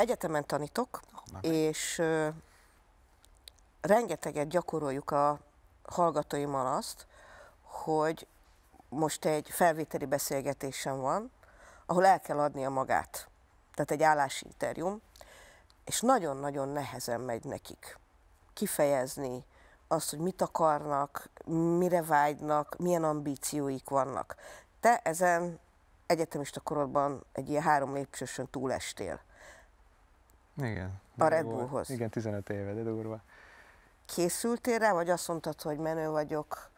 egyetemen tanítok, Na. Hát. és rengeteget gyakoroljuk a hallgatóimmal azt, hogy most egy felvételi beszélgetésem van, ahol el kell adnia magát. Tehát egy állásinterjúm, és nagyon-nagyon nehezen megy nekik kifejezni azt, hogy mit akarnak, mire vágynak, milyen ambícióik vannak. Te ezen egyetemista korodban egy ilyen három lépcsősön túlestél. Igen. A Red Bullhoz. Igen, 15 éve, de durva. Készültél rá, vagy azt mondtad, hogy menő vagyok,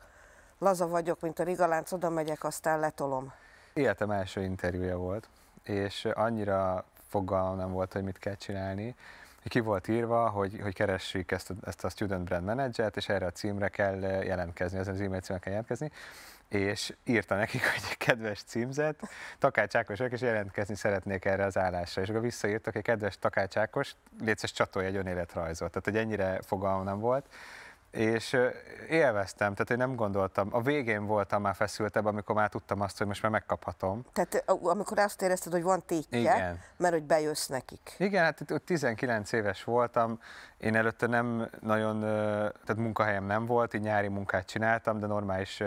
laza vagyok, mint a rigalánc, oda megyek, aztán letolom? Életem első interjúja volt, és annyira fogalmam nem volt, hogy mit kell csinálni, ki volt írva, hogy, hogy keressük ezt a, ezt a Student Brand Manager-t, és erre a címre kell eh, jelentkezni, ezen az e-mail címre kell jelentkezni, és írta nekik, hogy egy kedves címzet, Takács Ákos vagyok, és jelentkezni szeretnék erre az állásra. És akkor visszaírtak, hogy kedves Takács Ákos, létszes csatolja egy önéletrajzot. Tehát, hogy ennyire fogalmam nem volt és élveztem, tehát én nem gondoltam. A végén voltam már feszültebb, amikor már tudtam azt, hogy most már megkaphatom. Tehát amikor azt érezted, hogy van tétje, Igen. mert hogy bejössz nekik. Igen, hát 19 éves voltam, én előtte nem nagyon, tehát munkahelyem nem volt, így nyári munkát csináltam, de normális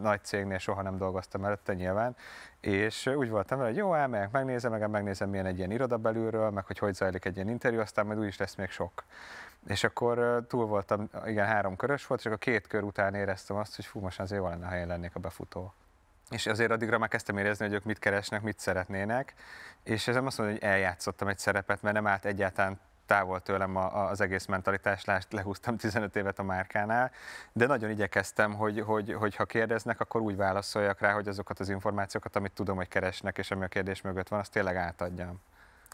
nagy cégnél soha nem dolgoztam előtte nyilván, és úgy voltam vele, hogy jó, elmegyek, megnézem, meg megnézem, milyen egy ilyen iroda belülről, meg hogy hogy zajlik egy ilyen interjú, aztán majd úgy is lesz még sok. És akkor túl voltam, igen, három körös volt, csak a két kör után éreztem azt, hogy fú, most azért jó lenne, ha én lennék a befutó. És azért addigra már kezdtem érezni, hogy ők mit keresnek, mit szeretnének, és nem azt mondom, hogy eljátszottam egy szerepet, mert nem állt egyáltalán távol tőlem a, a, az egész lást, lehúztam 15 évet a márkánál, de nagyon igyekeztem, hogy, hogy, hogy ha kérdeznek, akkor úgy válaszoljak rá, hogy azokat az információkat, amit tudom, hogy keresnek, és ami a kérdés mögött van, azt tényleg átadjam.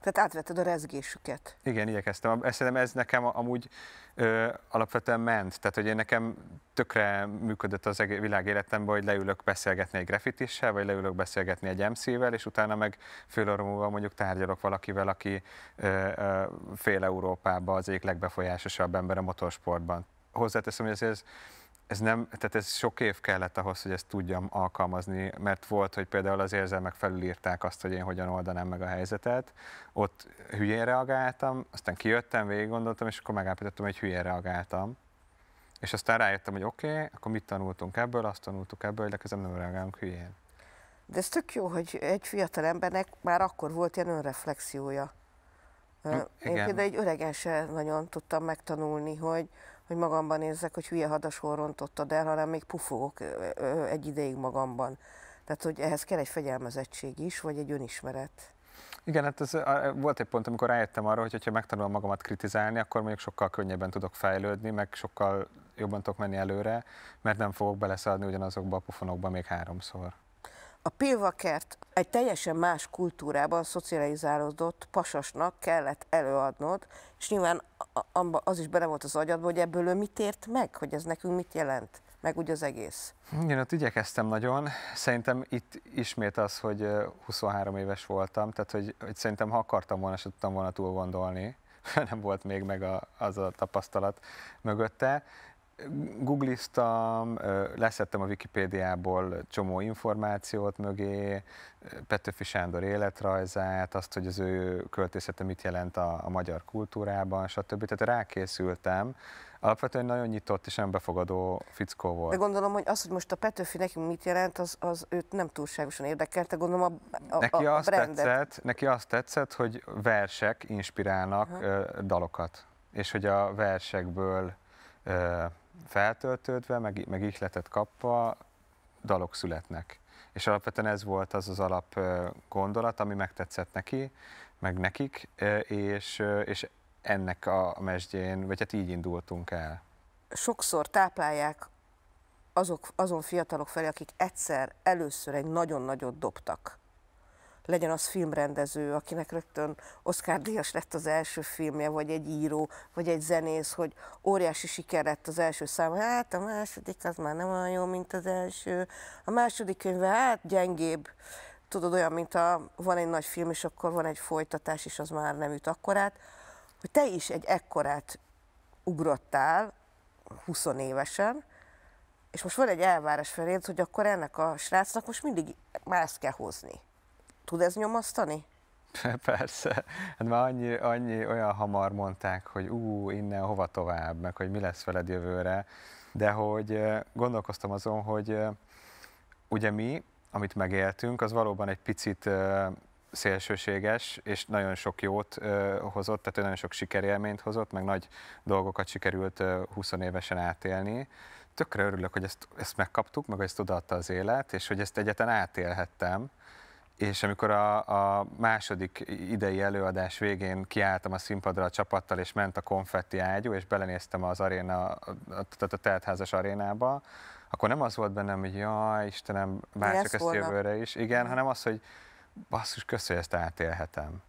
Tehát átvetted a rezgésüket. Igen, igyekeztem. Ezt szerintem ez nekem amúgy ö, alapvetően ment. Tehát, hogy én nekem tökre működött az világ életemben, hogy leülök beszélgetni egy grafitissel, vagy leülök beszélgetni egy MC-vel, és utána meg fél múlva mondjuk tárgyalok valakivel, aki ö, ö, fél Európában az egyik legbefolyásosabb ember a motorsportban. Hozzáteszem, hogy ez, ez ez nem, tehát ez sok év kellett ahhoz, hogy ezt tudjam alkalmazni, mert volt, hogy például az érzelmek felülírták azt, hogy én hogyan oldanám meg a helyzetet, ott hülyén reagáltam, aztán kijöttem, végig gondoltam, és akkor megállapítottam, hogy hülyén reagáltam. És aztán rájöttem, hogy oké, okay, akkor mit tanultunk ebből, azt tanultuk ebből, hogy legközelebb nem reagálunk hülyén. De ez tök jó, hogy egy fiatal embernek már akkor volt ilyen önreflexiója. Mm, én igen. például egy öregen se nagyon tudtam megtanulni, hogy, hogy magamban nézzek, hogy hülye hadasor rontottad el, hanem még pufogok egy ideig magamban. Tehát, hogy ehhez kell egy fegyelmezettség is, vagy egy önismeret. Igen, hát ez, volt egy pont, amikor rájöttem arra, hogy ha megtanulom magamat kritizálni, akkor mondjuk sokkal könnyebben tudok fejlődni, meg sokkal jobban tudok menni előre, mert nem fogok beleszaladni ugyanazokba a pofonokba még háromszor. A pilvakert egy teljesen más kultúrában szocializálódott pasasnak kellett előadnod, és nyilván az is bele volt az agyadban, hogy ebből ő mit ért meg, hogy ez nekünk mit jelent, meg úgy az egész. Igen, ott igyekeztem nagyon. Szerintem itt ismét az, hogy 23 éves voltam, tehát hogy, hogy szerintem ha akartam volna, se tudtam volna túl gondolni nem volt még meg a, az a tapasztalat mögötte, googlistam, leszettem a Wikipédiából csomó információt mögé, Petőfi Sándor életrajzát, azt, hogy az ő költészete mit jelent a, a magyar kultúrában, stb. Tehát rákészültem. Alapvetően nagyon nyitott és nem befogadó fickó volt. De gondolom, hogy az, hogy most a Petőfi nekünk mit jelent, az, az őt nem túlságosan érdekelte, gondolom a, a, neki a azt Tetszett, neki azt tetszett, hogy versek inspirálnak uh-huh. dalokat, és hogy a versekből feltöltődve, meg, meg ihletet kapva dalok születnek. És alapvetően ez volt az az alap gondolat, ami megtetszett neki, meg nekik, és, és ennek a mesdjén, vagy hát így indultunk el. Sokszor táplálják azok, azon fiatalok felé, akik egyszer először egy nagyon nagyot dobtak legyen az filmrendező, akinek rögtön Oscar díjas lett az első filmje, vagy egy író, vagy egy zenész, hogy óriási siker lett az első szám, hát a második az már nem olyan jó, mint az első, a második könyve hát gyengébb, tudod, olyan, mint a, van egy nagy film, és akkor van egy folytatás, és az már nem üt akkorát, hogy te is egy ekkorát ugrottál 20 évesen, és most van egy elvárás feléd, hogy akkor ennek a srácnak most mindig más kell hozni. Tud ez nyomasztani? Persze, hát már annyi, annyi olyan hamar mondták, hogy ú, innen hova tovább, meg hogy mi lesz veled jövőre, de hogy gondolkoztam azon, hogy ugye mi, amit megéltünk, az valóban egy picit szélsőséges, és nagyon sok jót hozott, tehát nagyon sok sikerélményt hozott, meg nagy dolgokat sikerült 20 évesen átélni. Tökre örülök, hogy ezt, ezt megkaptuk, meg ezt odaadta az élet, és hogy ezt egyetlen átélhettem és amikor a, a második idei előadás végén kiálltam a színpadra a csapattal, és ment a konfetti ágyú, és belenéztem az aréna, tehát a teltházas arénába, akkor nem az volt bennem, hogy jaj, Istenem, bárcsak csak ezt jövőre is, igen, hanem az, hogy basszus, köszönöm, ezt átélhetem.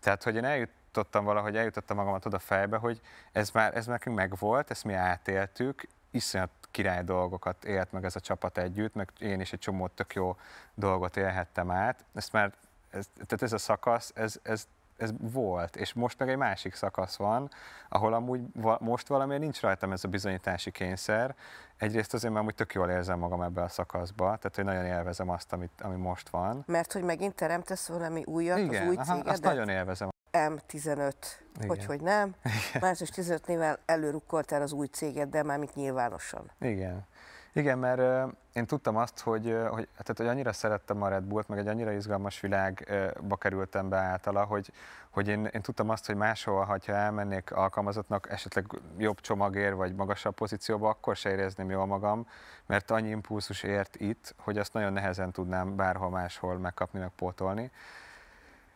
Tehát, hogy én eljutottam valahogy, eljutottam magamat oda fejbe, hogy ez már, ez nekünk megvolt, ezt mi átéltük, iszonyat király dolgokat élt meg ez a csapat együtt, meg én is egy csomó tök jó dolgot élhettem át. Ezt már, ez, tehát ez a szakasz, ez, ez ez volt, és most meg egy másik szakasz van, ahol amúgy va- most valamiért nincs rajtam ez a bizonyítási kényszer. Egyrészt azért már amúgy tök jól érzem magam ebbe a szakaszba, tehát hogy nagyon élvezem azt, amit, ami most van. Mert hogy megint teremtesz valami újat Igen, az új aha, azt nagyon élvezem. M15, Igen. hogy, hogy nem. Igen. Március 15 nével előrukkoltál az új céget, de már mit nyilvánosan. Igen. Igen, mert én tudtam azt, hogy, hogy, tehát, hogy annyira szerettem a Red Bullt, meg egy annyira izgalmas világba kerültem be általa, hogy, hogy én, én tudtam azt, hogy máshol, ha elmennék alkalmazottnak esetleg jobb csomagért, vagy magasabb pozícióba, akkor se érezném jól magam, mert annyi impulzus ért itt, hogy azt nagyon nehezen tudnám bárhol máshol megkapni, meg pótolni.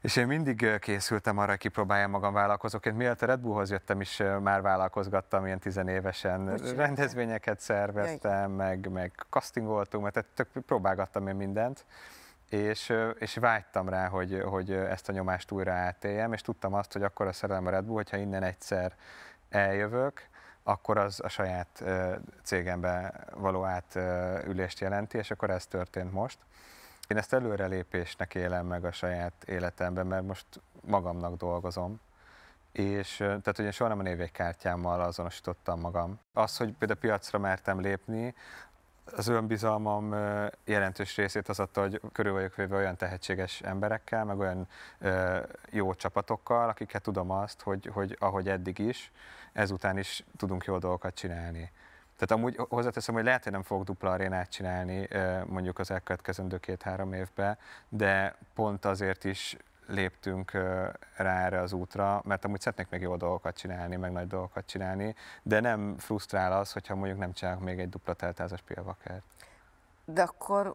És én mindig készültem arra, hogy kipróbáljam magam vállalkozóként. Mielőtt a Red Bullhoz jöttem is, már vállalkozgattam ilyen tizenévesen. Úgy Rendezvényeket szerveztem, meg, meg castingoltunk, tehát tök, próbálgattam én mindent. És, és vágytam rá, hogy, hogy ezt a nyomást újra átéljem, és tudtam azt, hogy akkor a szerelem a Red Bull, hogyha innen egyszer eljövök, akkor az a saját cégembe való átülést jelenti, és akkor ez történt most. Én ezt előrelépésnek élem meg a saját életemben, mert most magamnak dolgozom, és tehát ugye soha nem a névjegykártyámmal azonosítottam magam. Az, hogy például piacra mertem lépni, az önbizalmam jelentős részét az adta, hogy körül vagyok véve olyan tehetséges emberekkel, meg olyan jó csapatokkal, akiket tudom azt, hogy, hogy ahogy eddig is, ezután is tudunk jó dolgokat csinálni. Tehát amúgy hozzáteszem, hogy lehet, hogy nem fogok dupla arénát csinálni mondjuk az elkövetkezendő két-három évben, de pont azért is léptünk rá erre az útra, mert amúgy szeretnék még jó dolgokat csinálni, meg nagy dolgokat csinálni, de nem frusztrál az, hogyha mondjuk nem csinálok még egy dupla teltázas pilvakert. De akkor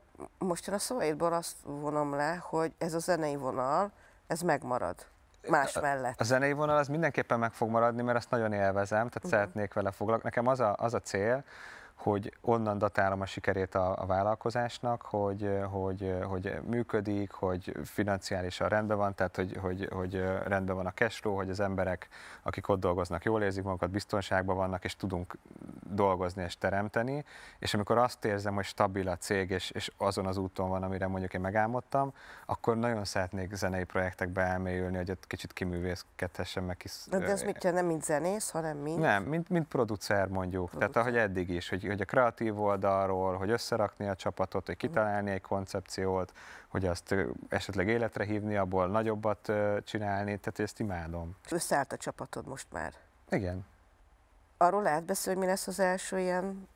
én a szavaidból azt vonom le, hogy ez a zenei vonal, ez megmarad más mellett. A zenei vonal az mindenképpen meg fog maradni, mert azt nagyon élvezem, tehát uh-huh. szeretnék vele foglalkozni. Nekem az a, az a cél, hogy onnan datálom a sikerét a, a vállalkozásnak, hogy, hogy, hogy működik, hogy financiálisan rendben van, tehát hogy, hogy, hogy rendben van a flow, hogy az emberek, akik ott dolgoznak, jól érzik magukat, biztonságban vannak, és tudunk dolgozni és teremteni. És amikor azt érzem, hogy stabil a cég, és, és azon az úton van, amire mondjuk én megálmodtam, akkor nagyon szeretnék zenei projektekbe elmélyülni, hogy ott kicsit kiművészkedhessen meg. Kis, De ez mit nem mint zenész, hanem mint? Nem, mint, mint producer mondjuk. Producer. Tehát ahogy eddig is, hogy hogy a kreatív oldalról, hogy összerakni a csapatot, hogy kitalálni egy koncepciót, hogy azt esetleg életre hívni, abból nagyobbat csinálni, tehát ezt imádom. Összeállt a csapatod most már? Igen. Arról lehet beszélni, hogy mi lesz az első ilyen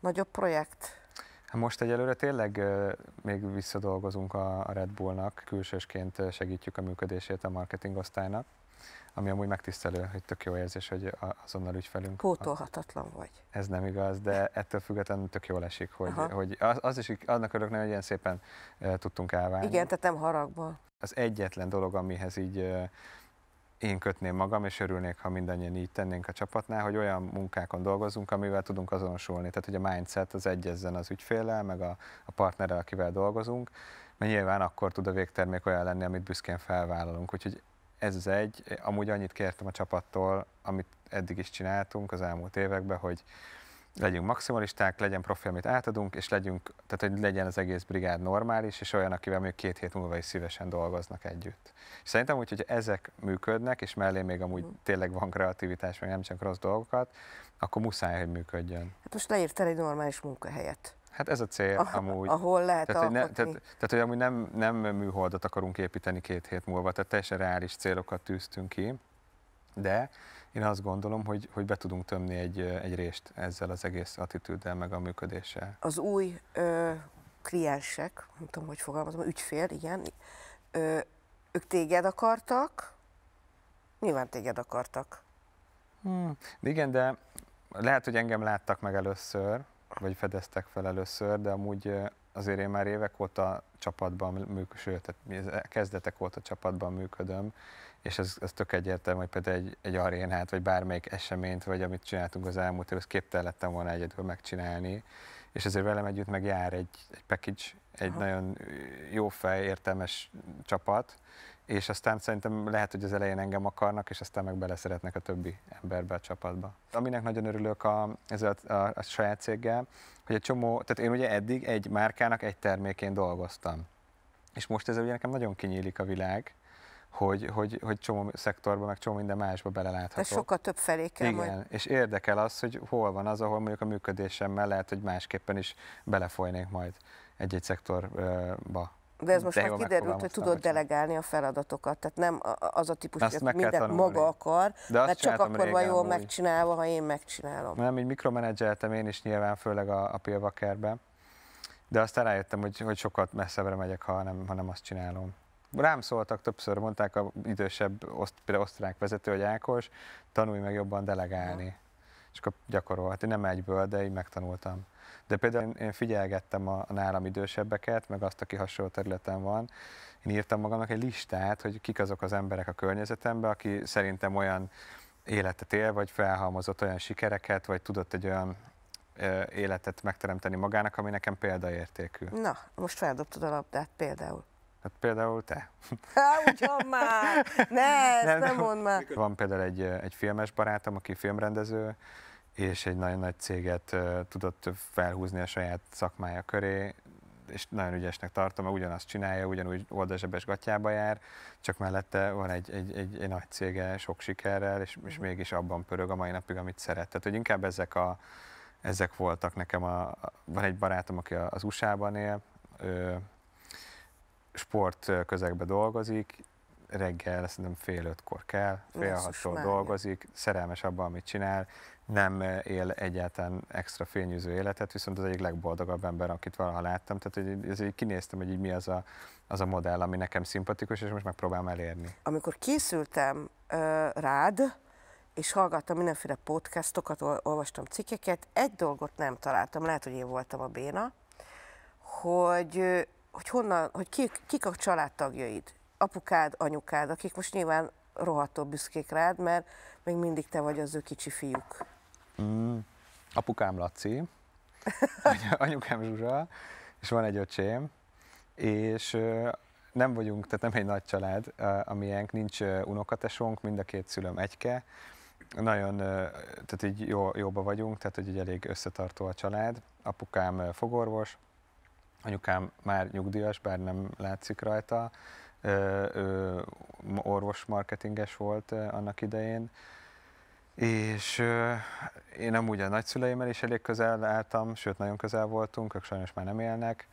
nagyobb projekt? Hát most egyelőre tényleg még visszadolgozunk a Red Bullnak, külsősként segítjük a működését a marketingosztálynak ami amúgy megtisztelő, hogy tök jó érzés, hogy azonnal ügyfelünk. Pótolhatatlan vagy. Ez nem igaz, de ettől függetlenül tök jól esik, hogy, Aha. hogy az, az is annak öröknek, hogy ilyen szépen uh, tudtunk elválni. Igen, tehát nem haragban. Az egyetlen dolog, amihez így uh, én kötném magam, és örülnék, ha mindannyian így tennénk a csapatnál, hogy olyan munkákon dolgozunk, amivel tudunk azonosulni. Tehát, hogy a mindset az egyezzen az ügyféllel, meg a, a partnerrel, akivel dolgozunk, mert nyilván akkor tud a végtermék olyan lenni, amit büszkén felvállalunk. Úgyhogy ez az egy. Amúgy annyit kértem a csapattól, amit eddig is csináltunk az elmúlt években, hogy legyünk maximalisták, legyen profi, amit átadunk, és legyünk, tehát hogy legyen az egész brigád normális, és olyan, akivel még két hét múlva is szívesen dolgoznak együtt. És szerintem úgy, hogy ezek működnek, és mellé még amúgy mhm. tényleg van kreativitás, meg nem csak rossz dolgokat, akkor muszáj, hogy működjön. Hát most leírtál egy normális munkahelyet. Hát ez a cél a, amúgy. Ahol lehet tehát, hogy ne, tehát, tehát, hogy amúgy nem, nem műholdat akarunk építeni két hét múlva, tehát teljesen reális célokat tűztünk ki, de én azt gondolom, hogy, hogy be tudunk tömni egy, egy rést ezzel az egész attitűddel, meg a működéssel. Az új ö, kliensek, nem tudom, hogy fogalmazom, ügyfél, igen, ö, ők téged akartak, nyilván téged akartak. Hmm, igen, de lehet, hogy engem láttak meg először, vagy fedeztek fel először, de amúgy azért én már évek óta csapatban működöm, tehát kezdetek óta csapatban működöm, és ez, ez tök egyértelmű, hogy például egy, egy arénát, vagy bármelyik eseményt, vagy amit csináltunk az elmúlt évben, képtelen lettem volna egyedül megcsinálni, és ezért velem együtt meg jár egy, egy package, egy Aha. nagyon jó fej, értelmes csapat, és aztán szerintem lehet, hogy az elején engem akarnak, és aztán meg beleszeretnek a többi emberbe a csapatba. Aminek nagyon örülök a, ez a, a, a saját céggel, hogy egy csomó, tehát én ugye eddig egy márkának egy termékén dolgoztam. És most ezzel ugye nekem nagyon kinyílik a világ, hogy, hogy, hogy csomó szektorban, meg csomó minden másba belelátható. Tehát sokkal több felé kell Igen, majd... és érdekel az, hogy hol van az, ahol mondjuk a működésemmel lehet, hogy másképpen is belefolynék majd egy-egy szektorba. De ez most de már kiderült, hogy tudod delegálni a feladatokat, tehát nem az a típus, hogy mindent maga akar, de mert csak akkor van jól megcsinálva, ha én megcsinálom. Nem, így mikromenedzseltem én is nyilván, főleg a, a Pilvakerben, de aztán rájöttem, hogy, hogy sokat messzebbre megyek, ha nem, ha nem azt csinálom. Rám szóltak többször, mondták az idősebb, oszt, például osztrák vezető, hogy Ákos, tanulj meg jobban delegálni. Ja. És akkor gyakorolt. Én nem egyből, de így megtanultam. De például én figyelgettem a nálam idősebbeket, meg azt, aki hasonló területen van. Én írtam magamnak egy listát, hogy kik azok az emberek a környezetemben, aki szerintem olyan életet él, vagy felhalmozott olyan sikereket, vagy tudott egy olyan életet megteremteni magának, ami nekem példaértékű. Na, most feldobtad a labdát például. Hát például te. Há, ugyan már! Ne, ezt nem, nem mondd már! Van például egy, egy filmes barátom, aki filmrendező, és egy nagyon nagy céget tudott felhúzni a saját szakmája köré, és nagyon ügyesnek tartom, mert ugyanazt csinálja, ugyanúgy oldalzsebes gatyába jár, csak mellette van egy, egy, egy, egy nagy cége sok sikerrel, és, és mégis abban pörög a mai napig, amit szeret. Tehát, hogy inkább ezek, a, ezek voltak nekem. A, van egy barátom, aki az USA-ban él, ő sport közegben dolgozik, reggel szerintem fél ötkor kell, fél hattól dolgozik, szerelmes abban, amit csinál, nem él egyáltalán extra fényűző életet, viszont az egyik legboldogabb ember, akit valaha láttam. Tehát hogy ez így kinéztem, hogy így mi az a, az a modell, ami nekem szimpatikus, és most megpróbálom elérni. Amikor készültem ö, rád, és hallgattam mindenféle podcastokat, olvastam cikkeket, egy dolgot nem találtam, lehet, hogy én voltam a béna, hogy, hogy honnan, hogy kik, kik a családtagjaid, apukád, anyukád, akik most nyilván rohadtól büszkék rád, mert még mindig te vagy az ő kicsi fiúk. Mm. Apukám Laci, anyukám Zsuzsa, és van egy öcsém, és nem vagyunk, tehát nem egy nagy család, amilyenk, nincs unokatesónk, mind a két szülöm egyke, nagyon, tehát így jó, jóba vagyunk, tehát hogy így elég összetartó a család. Apukám fogorvos, anyukám már nyugdíjas, bár nem látszik rajta, ő orvos marketinges volt annak idején, és én amúgy a nagyszüleimmel is elég közel álltam, sőt nagyon közel voltunk, ők sajnos már nem élnek,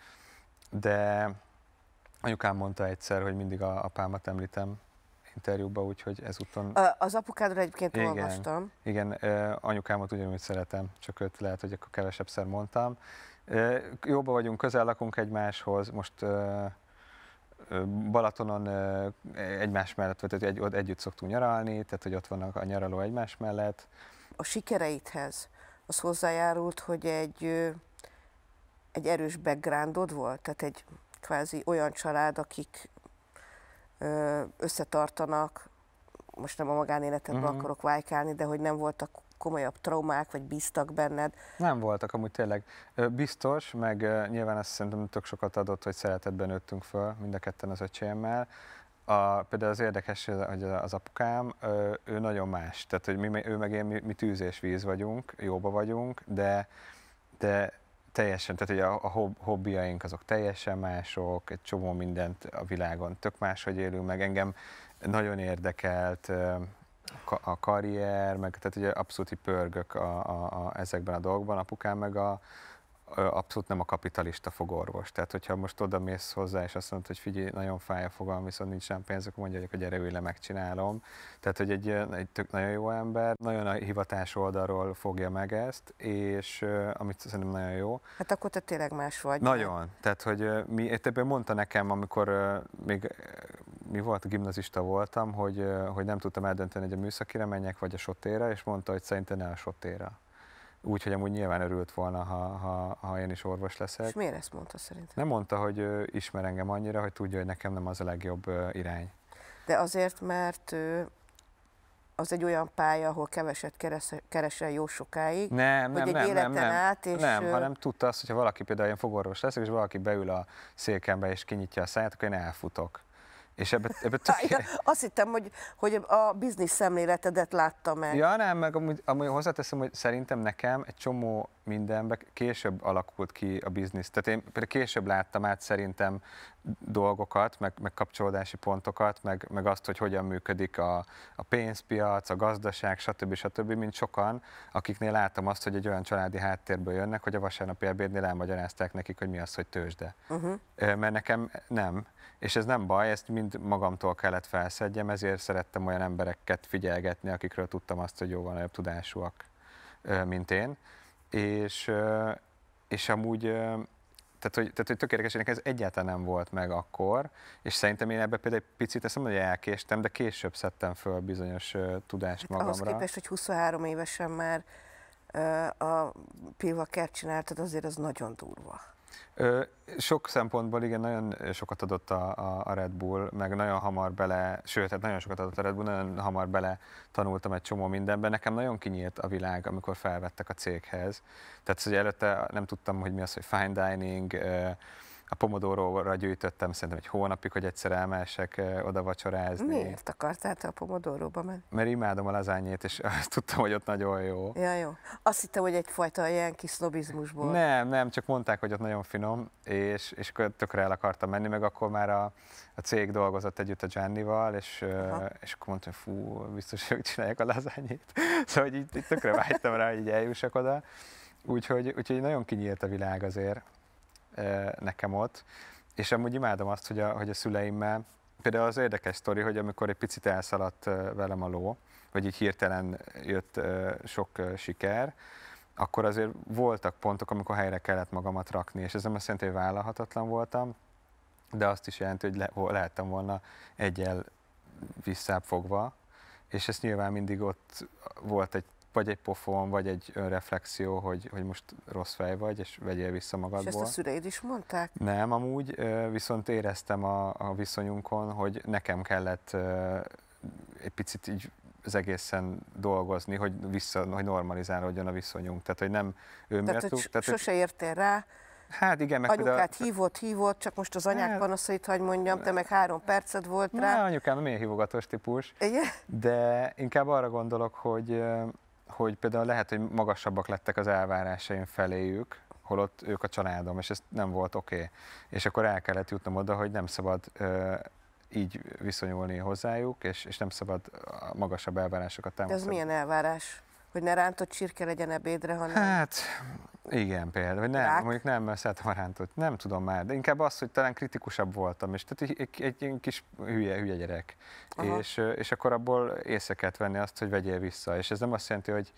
de anyukám mondta egyszer, hogy mindig a apámat említem interjúba, úgyhogy ezúton... Az apukádra egyébként igen, olvastam. Igen, anyukámat ugyanúgy szeretem, csak őt lehet, hogy akkor kevesebbszer mondtam. Jóba vagyunk, közel lakunk egymáshoz, most Balatonon egymás mellett, vagy egy, ott együtt szoktunk nyaralni, tehát hogy ott vannak a nyaraló egymás mellett. A sikereidhez az hozzájárult, hogy egy, egy erős backgroundod volt, tehát egy kvázi olyan család, akik összetartanak, most nem a magánéletedbe uh-huh. akarok vájkálni, de hogy nem voltak komolyabb traumák, vagy bíztak benned? Nem voltak amúgy tényleg. Biztos, meg nyilván azt szerintem tök sokat adott, hogy szeretetben nőttünk föl, mind a ketten az öcsémmel. A, például az érdekes, hogy az apukám, ő nagyon más. Tehát, hogy mi, ő meg én, mi, mi tűz és víz vagyunk, jóba vagyunk, de, de teljesen, tehát hogy a, a hobbiaink azok teljesen mások, egy csomó mindent a világon tök máshogy élünk, meg engem nagyon érdekelt a karrier, meg tehát ugye abszolút pörgök a, a, a, ezekben a dolgokban, apukám meg a, abszolút nem a kapitalista fogorvos. Tehát, hogyha most oda mész hozzá, és azt mondod, hogy figyelj, nagyon fáj a fogam, viszont nincs rám pénz, akkor mondja, hogy gyere, ülj le, megcsinálom. Tehát, hogy egy, egy tök nagyon jó ember, nagyon a hivatás oldalról fogja meg ezt, és amit szerintem nagyon jó. Hát akkor te tényleg más vagy. Nagyon. Tehát, hogy mi, ebben mondta nekem, amikor még mi volt, gimnazista voltam, hogy, hogy nem tudtam eldönteni, hogy a műszakire menjek, vagy a sotére, és mondta, hogy szerintem ne a sotére. Úgy, hogy amúgy nyilván örült volna, ha, ha, ha én is orvos leszek. És miért ezt mondta szerintem? Nem mondta, hogy ismer engem annyira, hogy tudja, hogy nekem nem az a legjobb irány. De azért, mert az egy olyan pálya, ahol keveset keresel, keresel jó sokáig, nem, nem, egy nem, életen nem, nem, át, és... Nem, hanem tudta azt, hogyha valaki például ilyen fogorvos leszek, és valaki beül a székembe és kinyitja a száját, akkor én elfutok. És ebbe, ebbe tök... ja, azt hittem, hogy, hogy a biznisz szemléletedet láttam meg. Ja, nem, meg amúgy, amúgy hozzáteszem, hogy szerintem nekem egy csomó mindenbe. Később alakult ki a biznisz. Tehát én például később láttam át szerintem dolgokat, meg, meg kapcsolódási pontokat, meg, meg azt, hogy hogyan működik a, a pénzpiac, a gazdaság, stb. stb., mint sokan, akiknél láttam azt, hogy egy olyan családi háttérből jönnek, hogy a vasárnapi ebédnél elmagyarázták nekik, hogy mi az, hogy tőzsde. Uh-huh. Mert nekem nem, és ez nem baj, ezt mind magamtól kellett felszedjem, ezért szerettem olyan embereket figyelgetni, akikről tudtam azt, hogy jóval nagyobb tudásúak, mint én és, és amúgy, tehát hogy, tehát, hogy tökéletes, hogy ez egyáltalán nem volt meg akkor, és szerintem én ebbe például egy picit, ezt mondom, hogy elkéstem, de később szedtem föl bizonyos tudást hát magamra. Ahhoz képest, hogy 23 évesen már a pivakert csináltad, azért az nagyon durva. Sok szempontból igen, nagyon sokat adott a, a, a Red Bull, meg nagyon hamar bele, sőt, tehát nagyon sokat adott a Red Bull, nagyon hamar bele tanultam egy csomó mindenben. Nekem nagyon kinyílt a világ, amikor felvettek a céghez. Tehát, hogy előtte nem tudtam, hogy mi az, hogy fine dining, a pomodóróra gyűjtöttem szerintem egy hónapig, hogy egyszer elmesek oda vacsorázni. Miért akartál te a pomodóróba menni? Mert imádom a lazányét, és azt tudtam, hogy ott nagyon jó. Ja, jó. Azt hittem, hogy egyfajta ilyen kis sznobizmusból. Nem, nem, csak mondták, hogy ott nagyon finom, és, és tökre el akartam menni, meg akkor már a, a cég dolgozott együtt a Giannival, és, Aha. és akkor mondtam, hogy fú, biztos, hogy csinálják a lazányét. szóval hogy így, így tökre vágytam rá, hogy így eljussak oda. Úgyhogy, úgyhogy nagyon kinyílt a világ azért nekem ott. És amúgy imádom azt, hogy a, hogy a szüleimmel, például az érdekes sztori, hogy amikor egy picit elszaladt velem a ló, vagy így hirtelen jött sok siker, akkor azért voltak pontok, amikor helyre kellett magamat rakni, és ez nem azt jelenti, hogy vállalhatatlan voltam, de azt is jelenti, hogy le, lehettem volna egyel visszább fogva, és ez nyilván mindig ott volt egy vagy egy pofon, vagy egy reflexió, hogy, hogy most rossz fej vagy, és vegyél vissza magadból. És ezt a szüleid is mondták? Nem, amúgy viszont éreztem a, a viszonyunkon, hogy nekem kellett egy picit így az egészen dolgozni, hogy, vissza, hogy normalizálódjon a viszonyunk. Tehát, hogy nem ő tehát, hogy tehát, sose értél rá, Hát igen, meg Anyukát például... hívott, hívott, csak most az anyák hát... panaszait, hogy mondjam, te meg három percet volt rá. Na, anyukám milyen hívogatos típus. Igen? De inkább arra gondolok, hogy hogy például lehet, hogy magasabbak lettek az elvárásaim feléjük, holott ők a családom, és ez nem volt oké. Okay. És akkor el kellett jutnom oda, hogy nem szabad ö, így viszonyulni hozzájuk, és, és nem szabad a magasabb elvárásokat támasztani. ez milyen elvárás? Hogy ne rántott csirke legyen ebédre, hanem... Hát, igen, például, vagy nem, Rák. mondjuk nem rántot, nem tudom már, de inkább az, hogy talán kritikusabb voltam, és tehát egy, egy, egy kis hülye, hülye gyerek, és, és akkor abból észre kellett venni azt, hogy vegyél vissza, és ez nem azt jelenti, hogy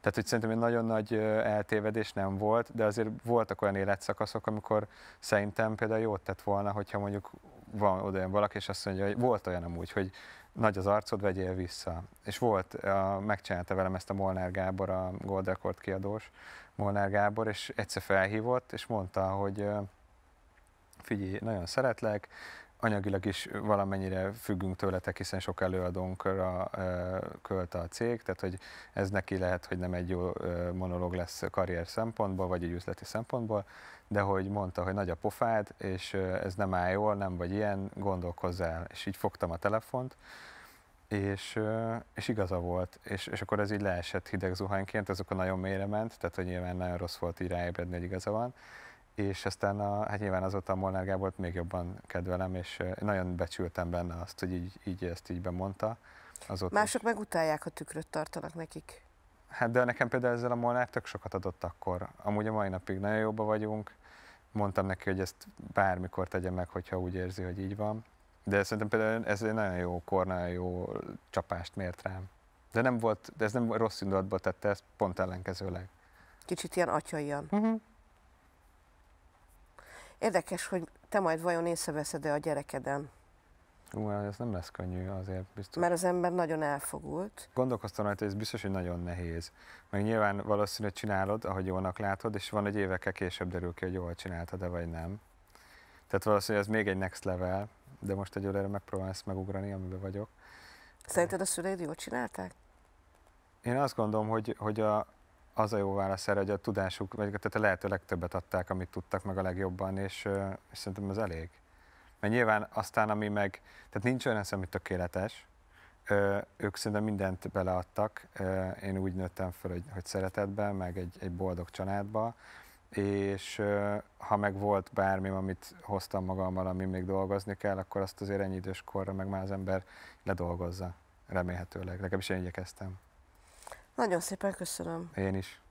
tehát, hogy szerintem egy nagyon nagy eltévedés nem volt, de azért voltak olyan életszakaszok, amikor szerintem például jót tett volna, hogyha mondjuk van oda olyan valaki, és azt mondja, hogy volt olyan amúgy, hogy nagy az arcod, vegyél vissza. És volt, a, megcsinálta velem ezt a Molnár Gábor, a Gold Record kiadós, Molnár Gábor, és egyszer felhívott, és mondta, hogy figyelj, nagyon szeretlek, anyagilag is valamennyire függünk tőletek, hiszen sok előadónkra költ a cég, tehát hogy ez neki lehet, hogy nem egy jó monológ lesz karrier szempontból, vagy egy üzleti szempontból, de hogy mondta, hogy nagy a pofád, és ez nem áll jól, nem vagy ilyen, el. És így fogtam a telefont, és, és igaza volt, és, és akkor ez így leesett hideg zuhanyként, ez akkor nagyon mélyre ment, tehát hogy nyilván nagyon rossz volt így ráébredni, hogy igaza van, és aztán a, hát nyilván azóta a Molnár Gábort még jobban kedvelem, és nagyon becsültem benne azt, hogy így, így ezt így bemondta. Azóta Mások is. meg utálják, ha tükröt tartanak nekik. Hát de nekem például ezzel a Molnár tök sokat adott akkor. Amúgy a mai napig nagyon jobban vagyunk. Mondtam neki, hogy ezt bármikor tegye meg, hogyha úgy érzi, hogy így van. De szerintem például ez egy nagyon jó kor, nagyon jó csapást mért rám. De nem volt, de ez nem rossz indulatból tette, ez pont ellenkezőleg. Kicsit ilyen atyaian. Uh-huh. Érdekes, hogy te majd vajon észreveszed-e a gyerekeden? Ú, hát ez nem lesz könnyű azért biztos. Mert az ember nagyon elfogult. Gondolkoztam rajta, hogy ez biztos, hogy nagyon nehéz. Meg nyilván valószínűleg csinálod, ahogy jónak látod, és van, egy évekkel később derül ki, hogy jól csináltad de vagy nem. Tehát valószínűleg ez még egy next level, de most egy olyan megpróbálom ezt megugrani, amiben vagyok. Szerinted a szüleid jól csinálták? Én azt gondolom, hogy, hogy a, az a jó válasz erre, hogy a tudásuk, vagy tehát a lehető legtöbbet adták, amit tudtak meg a legjobban, és, és szerintem ez elég. Mert nyilván aztán, ami meg, tehát nincs olyan szem, ami tökéletes, Ö, ők szerintem mindent beleadtak. Ö, én úgy nőttem fel, hogy, hogy szeretetben, meg egy, egy boldog családba, és ö, ha meg volt bármi, amit hoztam magammal, ami még dolgozni kell, akkor azt azért ennyi időskorra korra meg már az ember ledolgozza, remélhetőleg. Legalábbis én igyekeztem. Nagyon szépen köszönöm. Én is.